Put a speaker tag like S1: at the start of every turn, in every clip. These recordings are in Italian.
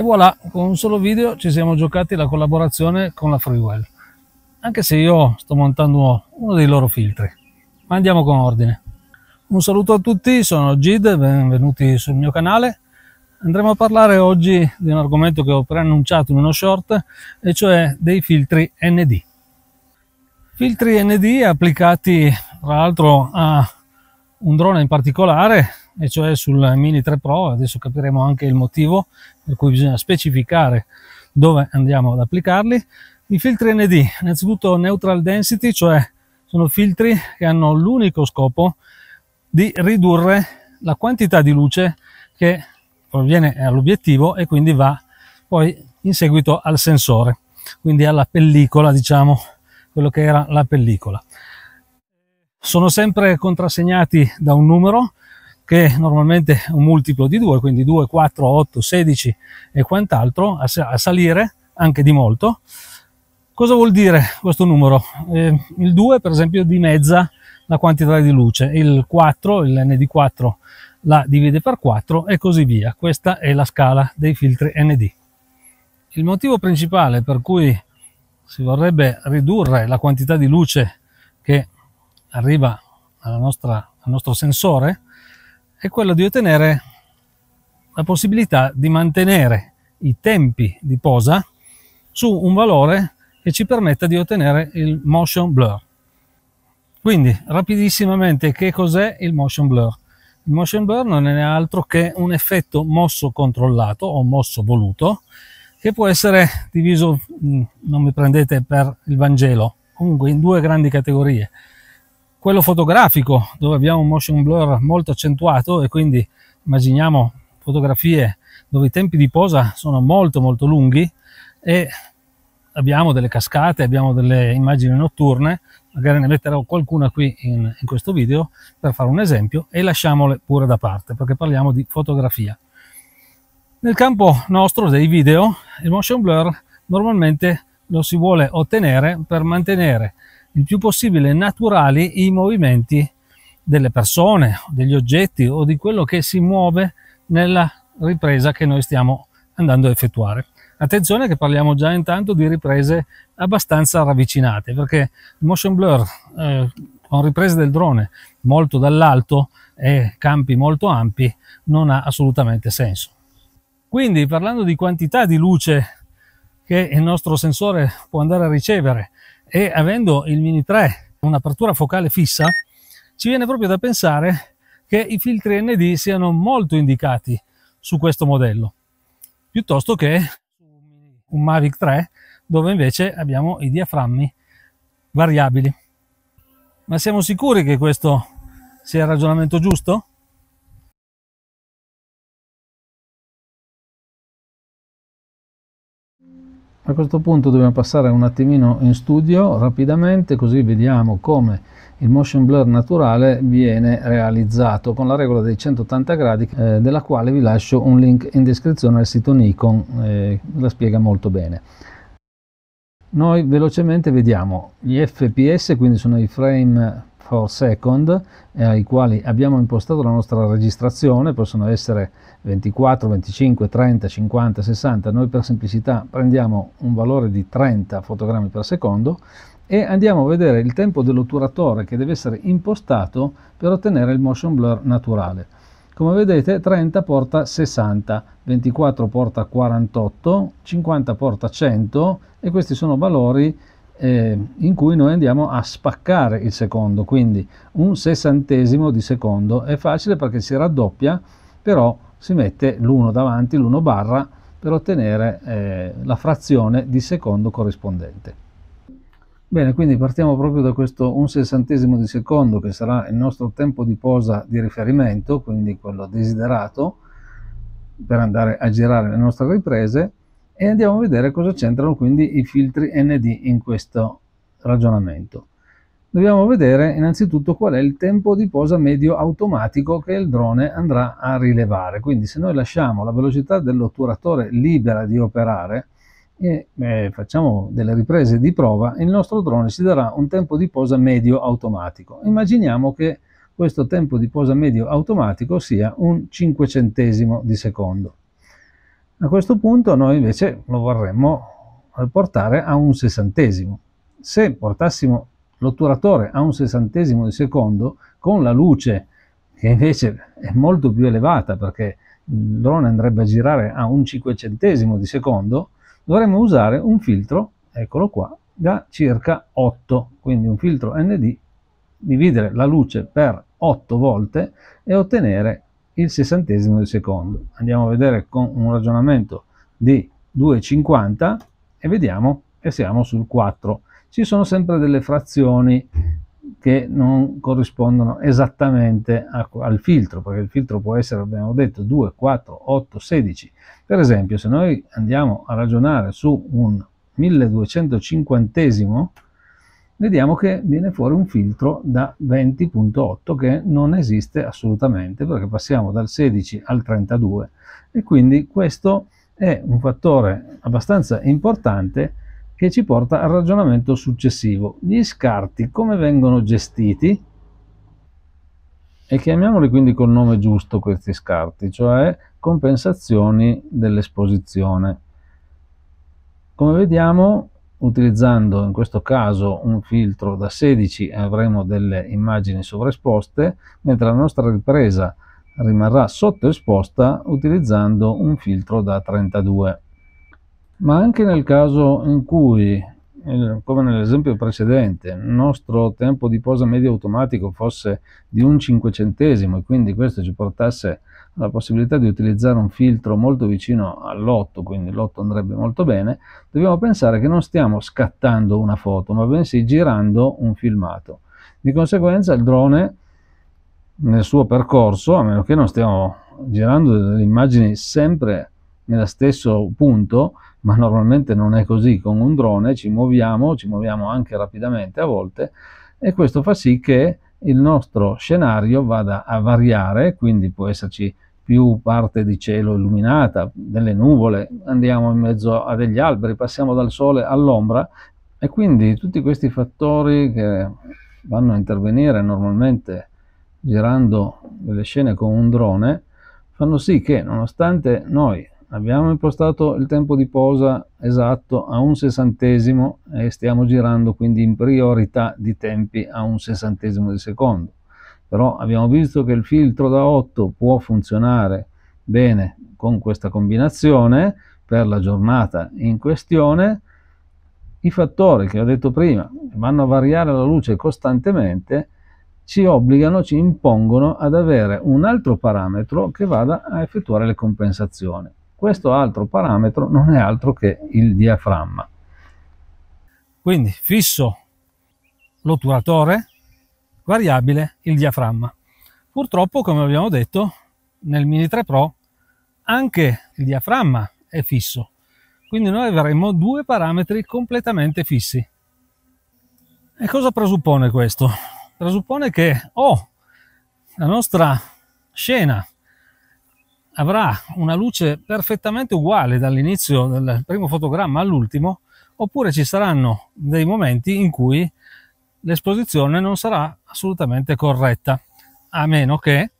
S1: E voilà, con un solo video ci siamo giocati la collaborazione con la Freewell. Anche se io sto montando uno dei loro filtri. Ma andiamo con ordine. Un saluto a tutti, sono Gid, benvenuti sul mio canale. Andremo a parlare oggi di un argomento che ho preannunciato in uno short, e cioè dei filtri ND. Filtri ND applicati tra l'altro a un drone in particolare e cioè sul Mini 3 Pro, adesso capiremo anche il motivo per cui bisogna specificare dove andiamo ad applicarli. I filtri ND, innanzitutto Neutral Density, cioè sono filtri che hanno l'unico scopo di ridurre la quantità di luce che proviene all'obiettivo e quindi va poi in seguito al sensore, quindi alla pellicola, diciamo, quello che era la pellicola. Sono sempre contrassegnati da un numero che normalmente è un multiplo di 2, quindi 2, 4, 8, 16 e quant'altro, a, a salire anche di molto. Cosa vuol dire questo numero? Eh, il 2 per esempio dimezza la quantità di luce, il 4, il ND4 la divide per 4 e così via. Questa è la scala dei filtri ND. Il motivo principale per cui si vorrebbe ridurre la quantità di luce che arriva nostra, al nostro sensore è quello di ottenere la possibilità di mantenere i tempi di posa su un valore che ci permetta di ottenere il motion blur. Quindi, rapidissimamente, che cos'è il motion blur? Il motion blur non è altro che un effetto mosso controllato o mosso voluto che può essere diviso, mm, non mi prendete per il Vangelo, comunque in due grandi categorie quello fotografico dove abbiamo un motion blur molto accentuato e quindi immaginiamo fotografie dove i tempi di posa sono molto molto lunghi e abbiamo delle cascate, abbiamo delle immagini notturne, magari ne metterò qualcuna qui in, in questo video per fare un esempio e lasciamole pure da parte perché parliamo di fotografia. Nel campo nostro dei video il motion blur normalmente lo si vuole ottenere per mantenere il più possibile naturali i movimenti delle persone, degli oggetti o di quello che si muove nella ripresa che noi stiamo andando a effettuare. Attenzione che parliamo già intanto di riprese abbastanza ravvicinate perché il motion blur eh, con riprese del drone molto dall'alto e campi molto ampi non ha assolutamente senso. Quindi parlando di quantità di luce che il nostro sensore può andare a ricevere e avendo il Mini 3 un'apertura focale fissa, ci viene proprio da pensare che i filtri ND siano molto indicati su questo modello, piuttosto che un Mavic 3 dove invece abbiamo i diaframmi variabili. Ma siamo sicuri che questo sia il ragionamento giusto? A questo punto dobbiamo passare un attimino in studio rapidamente così vediamo come il motion blur naturale viene realizzato con la regola dei 180 gradi eh, della quale vi lascio un link in descrizione al sito Nikon, eh, la spiega molto bene. Noi velocemente vediamo gli FPS, quindi sono i frame for second eh, ai quali abbiamo impostato la nostra registrazione, possono essere 24, 25, 30, 50, 60, noi per semplicità prendiamo un valore di 30 fotogrammi per secondo e andiamo a vedere il tempo dell'otturatore che deve essere impostato per ottenere il motion blur naturale. Come vedete 30 porta 60, 24 porta 48, 50 porta 100 e questi sono valori eh, in cui noi andiamo a spaccare il secondo, quindi un sessantesimo di secondo è facile perché si raddoppia, però si mette l'uno davanti, l'uno barra, per ottenere eh, la frazione di secondo corrispondente. Bene, quindi partiamo proprio da questo un sessantesimo di secondo che sarà il nostro tempo di posa di riferimento, quindi quello desiderato, per andare a girare le nostre riprese, e andiamo a vedere cosa c'entrano quindi i filtri ND in questo ragionamento. Dobbiamo vedere innanzitutto qual è il tempo di posa medio automatico che il drone andrà a rilevare. Quindi se noi lasciamo la velocità dell'otturatore libera di operare e eh, facciamo delle riprese di prova, il nostro drone si darà un tempo di posa medio automatico. Immaginiamo che questo tempo di posa medio automatico sia un 5 centesimo di secondo. A questo punto noi invece lo vorremmo portare a un sessantesimo. Se portassimo l'otturatore a un sessantesimo di secondo, con la luce che invece è molto più elevata perché il drone andrebbe a girare a un cinquecentesimo di secondo, dovremmo usare un filtro, eccolo qua, da circa 8, quindi un filtro ND, dividere la luce per 8 volte e ottenere il sessantesimo di secondo. Andiamo a vedere con un ragionamento di 2,50 e vediamo che siamo sul 4. Ci sono sempre delle frazioni che non corrispondono esattamente a, al filtro, perché il filtro può essere, abbiamo detto, 2, 4, 8, 16. Per esempio, se noi andiamo a ragionare su un 1250 vediamo che viene fuori un filtro da 20.8 che non esiste assolutamente perché passiamo dal 16 al 32 e quindi questo è un fattore abbastanza importante che ci porta al ragionamento successivo. Gli scarti come vengono gestiti? E chiamiamoli quindi col nome giusto questi scarti, cioè compensazioni dell'esposizione. Come vediamo Utilizzando in questo caso un filtro da 16 avremo delle immagini sovraesposte, mentre la nostra ripresa rimarrà sottoesposta utilizzando un filtro da 32. Ma anche nel caso in cui come nell'esempio precedente, il nostro tempo di posa medio automatico fosse di un cinquecentesimo e quindi questo ci portasse alla possibilità di utilizzare un filtro molto vicino all'8, quindi l'8 andrebbe molto bene, dobbiamo pensare che non stiamo scattando una foto, ma bensì girando un filmato. Di conseguenza il drone nel suo percorso, a meno che non stiamo girando delle immagini sempre nello stesso punto, ma normalmente non è così, con un drone ci muoviamo, ci muoviamo anche rapidamente a volte e questo fa sì che il nostro scenario vada a variare, quindi può esserci più parte di cielo illuminata, delle nuvole, andiamo in mezzo a degli alberi, passiamo dal sole all'ombra e quindi tutti questi fattori che vanno a intervenire normalmente girando delle scene con un drone fanno sì che nonostante noi abbiamo impostato il tempo di posa esatto a un sessantesimo e stiamo girando quindi in priorità di tempi a un sessantesimo di secondo però abbiamo visto che il filtro da 8 può funzionare bene con questa combinazione per la giornata in questione i fattori che ho detto prima vanno a variare la luce costantemente ci obbligano, ci impongono ad avere un altro parametro che vada a effettuare le compensazioni questo altro parametro non è altro che il diaframma. Quindi fisso l'otturatore, variabile il diaframma. Purtroppo, come abbiamo detto, nel Mini 3 Pro anche il diaframma è fisso. Quindi noi avremo due parametri completamente fissi. E cosa presuppone questo? Presuppone che o oh, la nostra scena avrà una luce perfettamente uguale dall'inizio del primo fotogramma all'ultimo, oppure ci saranno dei momenti in cui l'esposizione non sarà assolutamente corretta, a meno che,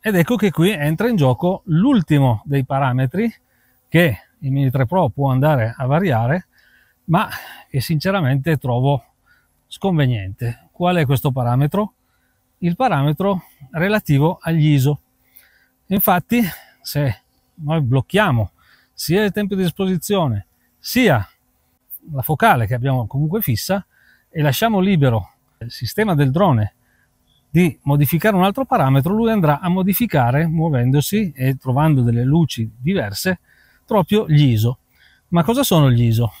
S1: ed ecco che qui entra in gioco l'ultimo dei parametri che il Mini 3 Pro può andare a variare, ma che sinceramente trovo sconveniente. Qual è questo parametro? Il parametro relativo agli ISO. Infatti, se noi blocchiamo sia il tempo di esposizione, sia la focale che abbiamo comunque fissa e lasciamo libero il sistema del drone di modificare un altro parametro, lui andrà a modificare muovendosi e trovando delle luci diverse proprio gli ISO. Ma cosa sono gli ISO?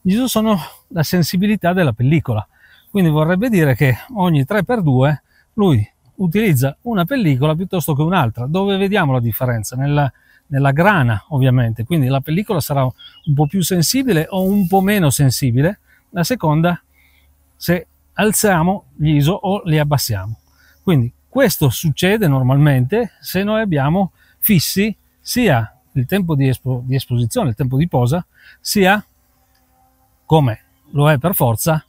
S1: Gli ISO sono la sensibilità della pellicola, quindi vorrebbe dire che ogni 3x2 lui utilizza una pellicola piuttosto che un'altra. Dove vediamo la differenza? Nella, nella grana, ovviamente. Quindi la pellicola sarà un po' più sensibile o un po' meno sensibile, La seconda se alziamo gli ISO o li abbassiamo. Quindi questo succede normalmente se noi abbiamo fissi sia il tempo di, espo, di esposizione, il tempo di posa, sia, come lo è per forza,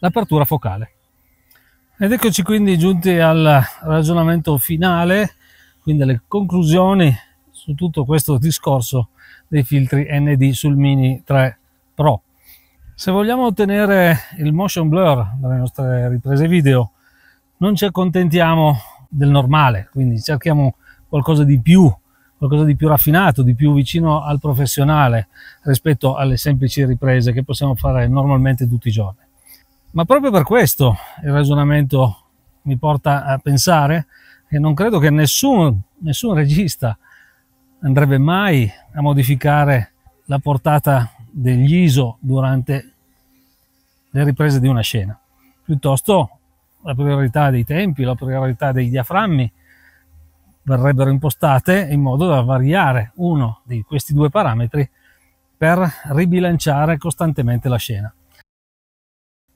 S1: l'apertura focale. Ed eccoci quindi giunti al ragionamento finale, quindi alle conclusioni su tutto questo discorso dei filtri ND sul Mini 3 Pro. Se vogliamo ottenere il motion blur dalle nostre riprese video, non ci accontentiamo del normale, quindi cerchiamo qualcosa di più, qualcosa di più raffinato, di più vicino al professionale rispetto alle semplici riprese che possiamo fare normalmente tutti i giorni. Ma proprio per questo il ragionamento mi porta a pensare che non credo che nessun, nessun regista andrebbe mai a modificare la portata degli ISO durante le riprese di una scena. Piuttosto la priorità dei tempi, la priorità dei diaframmi verrebbero impostate in modo da variare uno di questi due parametri per ribilanciare costantemente la scena.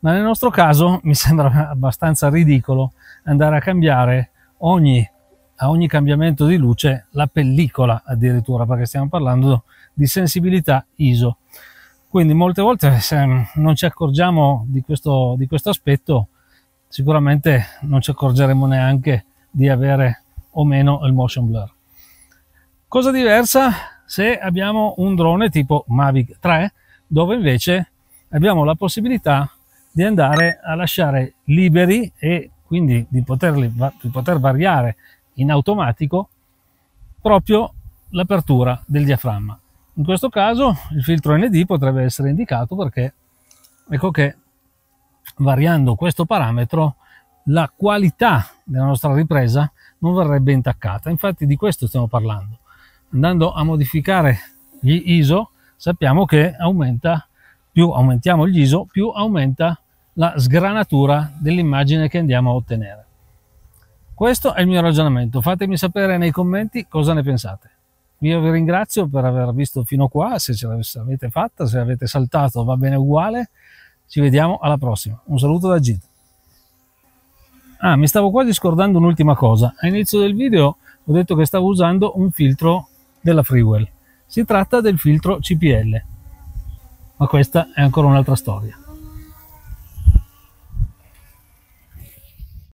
S1: Ma nel nostro caso mi sembra abbastanza ridicolo andare a cambiare ogni, a ogni cambiamento di luce la pellicola addirittura, perché stiamo parlando di sensibilità ISO. Quindi molte volte se non ci accorgiamo di questo, di questo aspetto, sicuramente non ci accorgeremo neanche di avere o meno il motion blur. Cosa diversa se abbiamo un drone tipo Mavic 3, dove invece abbiamo la possibilità di andare a lasciare liberi e quindi di, poterli, di poter variare in automatico proprio l'apertura del diaframma. In questo caso il filtro ND potrebbe essere indicato perché ecco che variando questo parametro la qualità della nostra ripresa non verrebbe intaccata. Infatti di questo stiamo parlando. Andando a modificare gli ISO sappiamo che aumenta più aumentiamo gli ISO, più aumenta la sgranatura dell'immagine che andiamo a ottenere. Questo è il mio ragionamento, fatemi sapere nei commenti cosa ne pensate. Io vi ringrazio per aver visto fino qua, se ce l'avete fatta, se avete saltato va bene uguale. Ci vediamo alla prossima. Un saluto da Git. Ah, mi stavo quasi scordando un'ultima cosa. All'inizio del video ho detto che stavo usando un filtro della Freewell. Si tratta del filtro CPL ma questa è ancora un'altra storia.